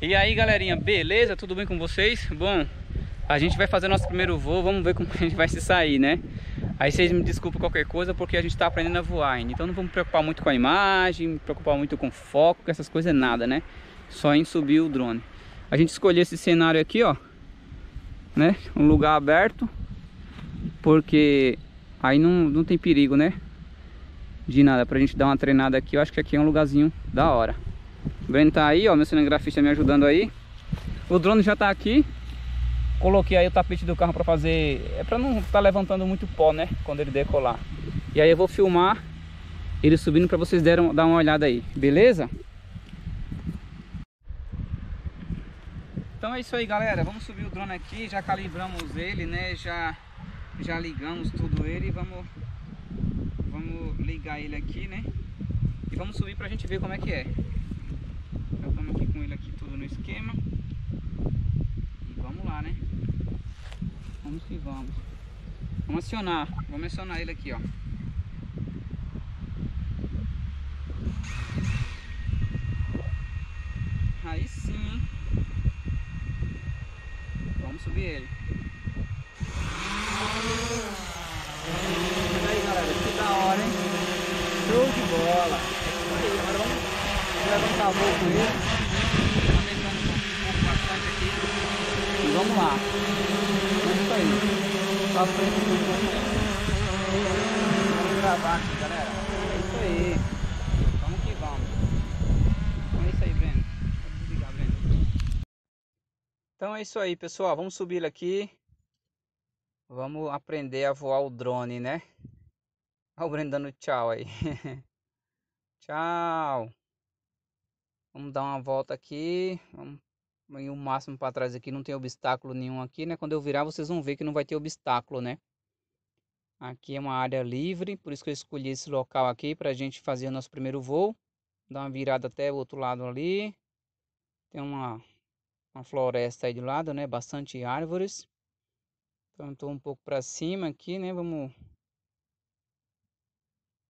E aí galerinha, beleza? Tudo bem com vocês? Bom, a gente vai fazer nosso primeiro voo, vamos ver como a gente vai se sair, né? Aí vocês me desculpem qualquer coisa porque a gente tá aprendendo a voar ainda. Então não vamos preocupar muito com a imagem, preocupar muito com foco, com essas coisas nada, né? Só em subir o drone. A gente escolheu esse cenário aqui, ó. Né? Um lugar aberto. Porque aí não, não tem perigo, né? De nada. Pra gente dar uma treinada aqui, eu acho que aqui é um lugarzinho da hora. O Breno tá aí, ó, meu cinegrafista me ajudando aí. O drone já tá aqui. Coloquei aí o tapete do carro para fazer... É para não estar tá levantando muito pó, né? Quando ele decolar. E aí eu vou filmar ele subindo para vocês deram, dar uma olhada aí. Beleza? Então é isso aí, galera. Vamos subir o drone aqui. Já calibramos ele, né? Já, já ligamos tudo ele. Vamos, vamos ligar ele aqui, né? E vamos subir para a gente ver como é que é com ele aqui tudo no esquema. E vamos lá, né? Vamos que vamos. Vamos acionar. Vamos acionar ele aqui, ó. Aí sim. Vamos subir ele. aí, galera. da hora, hein? Show de bola. Agora vamos levantar a mão com ele. vamos lá. É isso aí. Só frente do é. Vamos gravar aqui, galera. É isso aí. Vamos que vamos. Então é isso aí, Breno. Vou desligar, Breno. Então é isso aí, pessoal. Vamos subir aqui. Vamos aprender a voar o drone, né? Olha o Breno dando tchau aí. tchau. Vamos dar uma volta aqui. Vamos o máximo para trás aqui, não tem obstáculo nenhum aqui, né? Quando eu virar, vocês vão ver que não vai ter obstáculo, né? Aqui é uma área livre, por isso que eu escolhi esse local aqui para a gente fazer o nosso primeiro voo. Dá uma virada até o outro lado ali. Tem uma, uma floresta aí do lado, né? Bastante árvores. Então, estou um pouco para cima aqui, né? Vamos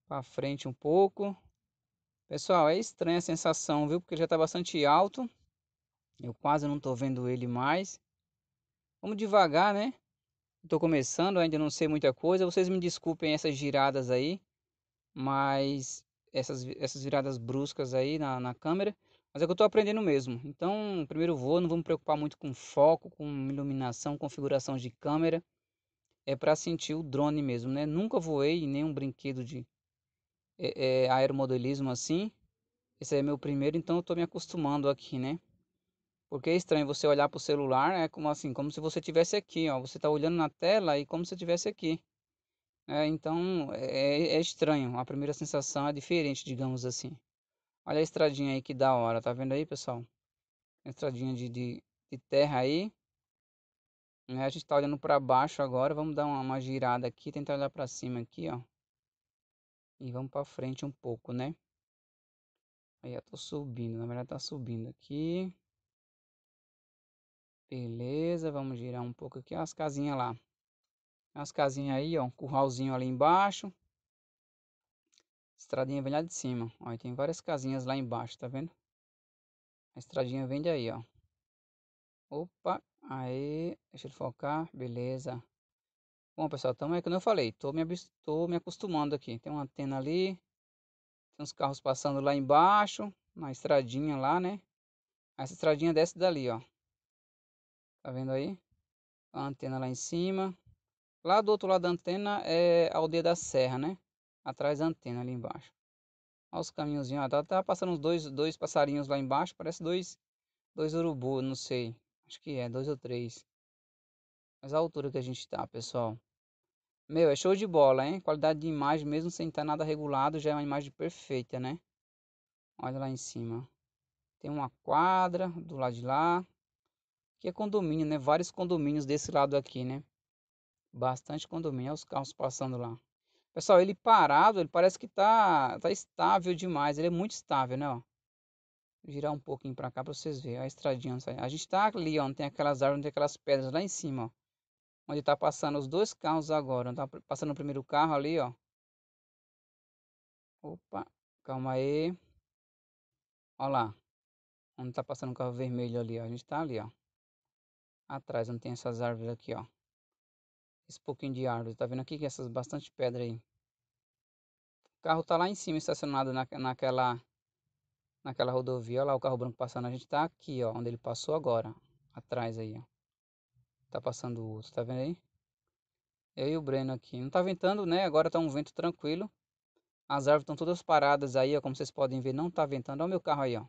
para frente um pouco. Pessoal, é estranha a sensação, viu? Porque já está bastante alto. Eu quase não estou vendo ele mais. Vamos devagar, né? Estou começando, ainda não sei muita coisa. Vocês me desculpem essas giradas aí, mas essas, essas viradas bruscas aí na, na câmera. Mas é que eu estou aprendendo mesmo. Então, primeiro vou, não vou me preocupar muito com foco, com iluminação, configuração de câmera. É para sentir o drone mesmo, né? Nunca voei em nenhum brinquedo de é, é, aeromodelismo assim. Esse é meu primeiro, então eu estou me acostumando aqui, né? Porque é estranho você olhar para o celular, é como assim, como se você tivesse aqui, ó. Você está olhando na tela e como se tivesse aqui. Né, então, é, então é, é, estranho. A primeira sensação é diferente, digamos assim. Olha a estradinha aí que da hora, tá vendo aí, pessoal? estradinha de, de, de, terra aí. É, a gente está olhando para baixo agora. Vamos dar uma, uma girada aqui, tentar olhar para cima aqui, ó. E vamos para frente um pouco, né? Aí eu tô subindo, na verdade tá subindo aqui. Beleza, vamos girar um pouco aqui. Olha as casinhas lá. As casinhas aí, ó. Um curralzinho ali embaixo. Estradinha vem lá de cima. Ó, tem várias casinhas lá embaixo, tá vendo? A estradinha vem daí, ó. Opa, aí. Deixa ele focar. Beleza. Bom, pessoal, então é que eu falei. Tô me, tô me acostumando aqui. Tem uma antena ali. Tem uns carros passando lá embaixo. Na estradinha lá, né? Essa estradinha desce dali, ó. Tá vendo aí? A antena lá em cima. Lá do outro lado da antena é a aldeia da serra, né? Atrás da antena ali embaixo. Olha os caminhãozinhos. tá, tá passando uns dois, dois passarinhos lá embaixo. Parece dois, dois urubu, não sei. Acho que é, dois ou três. Mas a altura que a gente tá, pessoal. Meu, é show de bola, hein? Qualidade de imagem, mesmo sem estar tá nada regulado, já é uma imagem perfeita, né? Olha lá em cima. Tem uma quadra do lado de lá que é condomínio, né? Vários condomínios desse lado aqui, né? Bastante condomínio, olha os carros passando lá. Pessoal, ele parado, ele parece que tá, tá estável demais, ele é muito estável, né? Ó. Vou girar um pouquinho para cá para vocês verem, ó, a estradinha. Tá. A gente tá ali, ó, tem aquelas árvores, tem aquelas pedras lá em cima, ó. Onde tá passando os dois carros agora, tá passando o primeiro carro ali, ó. Opa, calma aí. Olha lá. Onde tá passando o carro vermelho ali, ó. A gente tá ali, ó atrás, onde tem essas árvores aqui, ó. Esse pouquinho de árvore, tá vendo aqui que essas bastante pedra aí. O carro tá lá em cima estacionado na, naquela naquela rodovia, ó lá o carro branco passando, a gente tá aqui, ó, onde ele passou agora, atrás aí, ó. Tá passando o outro, tá vendo aí? Eu e o Breno aqui. Não tá ventando, né? Agora tá um vento tranquilo. As árvores estão todas paradas aí, ó, como vocês podem ver, não tá ventando. Olha o meu carro aí, ó.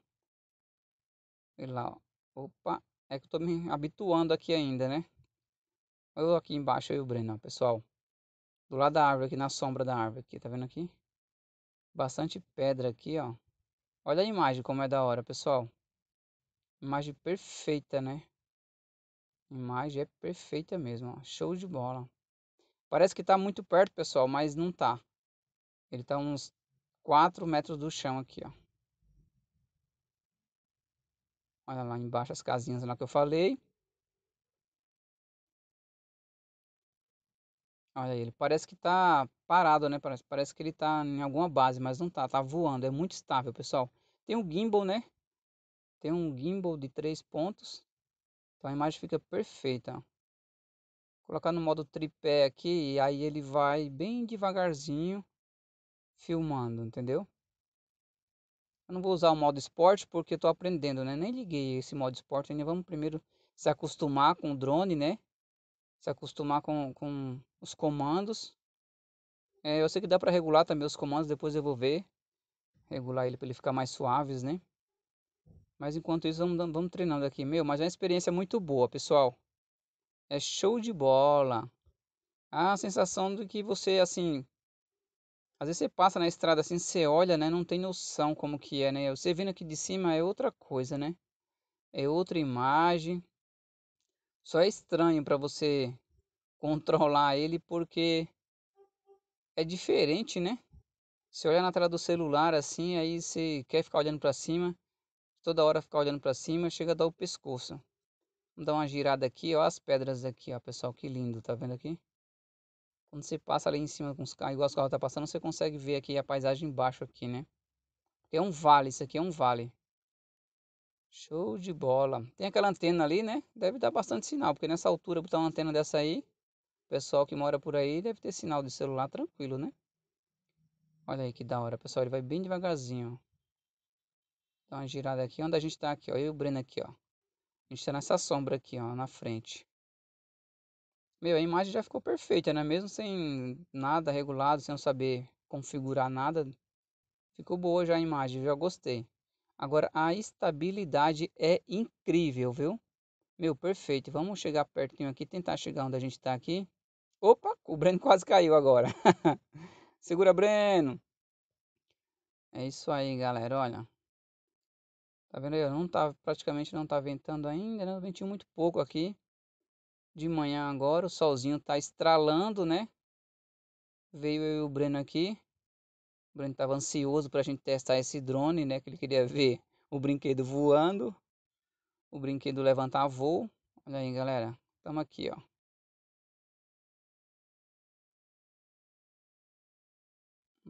olha lá, ó. Opa, é que eu tô me habituando aqui ainda, né? Eu aqui embaixo, eu e o Breno, pessoal. Do lado da árvore aqui, na sombra da árvore aqui, tá vendo aqui? Bastante pedra aqui, ó. Olha a imagem como é da hora, pessoal. Imagem perfeita, né? Imagem é perfeita mesmo, ó. Show de bola. Parece que tá muito perto, pessoal, mas não tá. Ele tá uns 4 metros do chão aqui, ó. Olha lá embaixo as casinhas lá que eu falei. Olha ele, parece que tá parado, né? Parece, parece que ele tá em alguma base, mas não tá, tá voando, é muito estável, pessoal. Tem um gimbal, né? Tem um gimbal de três pontos. Então a imagem fica perfeita. Vou colocar no modo tripé aqui, e aí ele vai bem devagarzinho filmando, entendeu? Eu não vou usar o modo esporte porque estou aprendendo, né? Nem liguei esse modo esporte ainda. Vamos primeiro se acostumar com o drone, né? Se acostumar com, com os comandos. É, eu sei que dá para regular também os comandos, depois eu vou ver. Regular ele para ele ficar mais suaves, né? Mas enquanto isso, vamos, vamos treinando aqui. Meu, mas é uma experiência muito boa, pessoal. É show de bola. A sensação de que você, assim, às vezes você passa na estrada assim, você olha, né? Não tem noção como que é, né? Você vendo aqui de cima é outra coisa, né? É outra imagem. Só é estranho para você controlar ele porque é diferente, né? Você olha na tela do celular assim, aí você quer ficar olhando para cima, toda hora ficar olhando para cima, chega a dar o pescoço. Vamos dar uma girada aqui, ó, as pedras aqui, ó, pessoal, que lindo, tá vendo aqui? Quando você passa ali em cima com os carros, igual os carros tá passando, você consegue ver aqui a paisagem embaixo aqui, né? É um vale, isso aqui é um vale. Show de bola. Tem aquela antena ali, né? Deve dar bastante sinal, porque nessa altura botar uma antena dessa aí, o pessoal que mora por aí deve ter sinal de celular tranquilo, né? Olha aí que da hora, pessoal. Ele vai bem devagarzinho. Dá uma girada aqui. Onde a gente tá aqui, ó. Eu e o Breno aqui, ó. A gente tá nessa sombra aqui, ó, na frente meu, a imagem já ficou perfeita, né? Mesmo sem nada regulado, sem eu saber configurar nada, ficou boa já a imagem, já gostei. Agora, a estabilidade é incrível, viu? Meu, perfeito. Vamos chegar pertinho aqui, tentar chegar onde a gente está aqui. Opa, o Breno quase caiu agora. Segura, Breno. É isso aí, galera, olha. Tá vendo aí? Não tá, praticamente não tá ventando ainda, né? Ventinho muito pouco aqui de manhã agora, o solzinho tá estralando, né? Veio eu e o Breno aqui. O Breno tava ansioso pra gente testar esse drone, né? Que ele queria ver o brinquedo voando, o brinquedo levantar voo. Olha aí, galera. Tamo aqui, ó.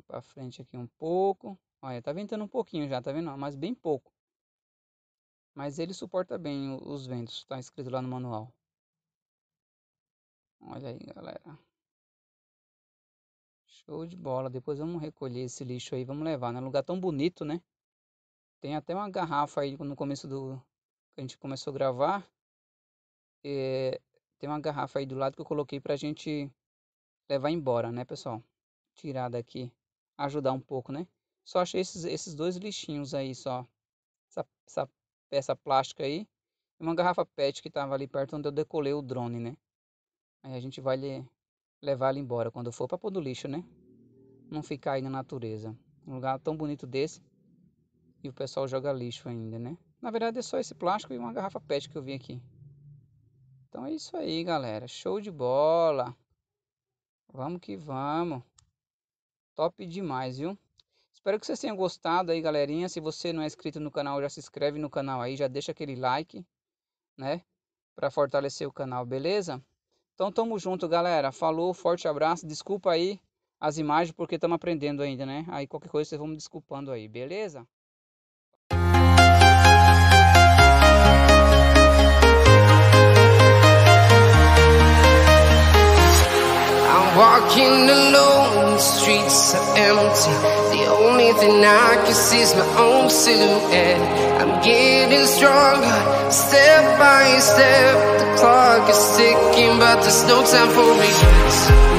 Pra frente aqui um pouco. Olha, tá ventando um pouquinho já, tá vendo? Mas bem pouco. Mas ele suporta bem os ventos, tá escrito lá no manual. Olha aí, galera. Show de bola. Depois vamos recolher esse lixo aí, vamos levar. Num né? é um lugar tão bonito, né? Tem até uma garrafa aí no começo do... Que a gente começou a gravar. É... Tem uma garrafa aí do lado que eu coloquei pra gente levar embora, né, pessoal? Tirar daqui. Ajudar um pouco, né? Só achei esses, esses dois lixinhos aí, só. Essa, essa peça plástica aí. E uma garrafa pet que tava ali perto onde eu decolei o drone, né? Aí a gente vai levar ele embora quando for para pôr no lixo, né? Não ficar aí na natureza. Um lugar tão bonito desse e o pessoal joga lixo ainda, né? Na verdade é só esse plástico e uma garrafa PET que eu vi aqui. Então é isso aí, galera. Show de bola. Vamos que vamos. Top demais, viu? Espero que vocês tenham gostado aí, galerinha. Se você não é inscrito no canal, já se inscreve no canal aí, já deixa aquele like, né? Para fortalecer o canal, beleza? Então tamo junto, galera. Falou, forte abraço. Desculpa aí as imagens porque estamos aprendendo ainda, né? Aí qualquer coisa vocês vão me desculpando aí, beleza? walking alone, the streets are empty. And I can see is my own silhouette. I'm getting stronger, step by step. The clock is ticking, but there's no time for regrets.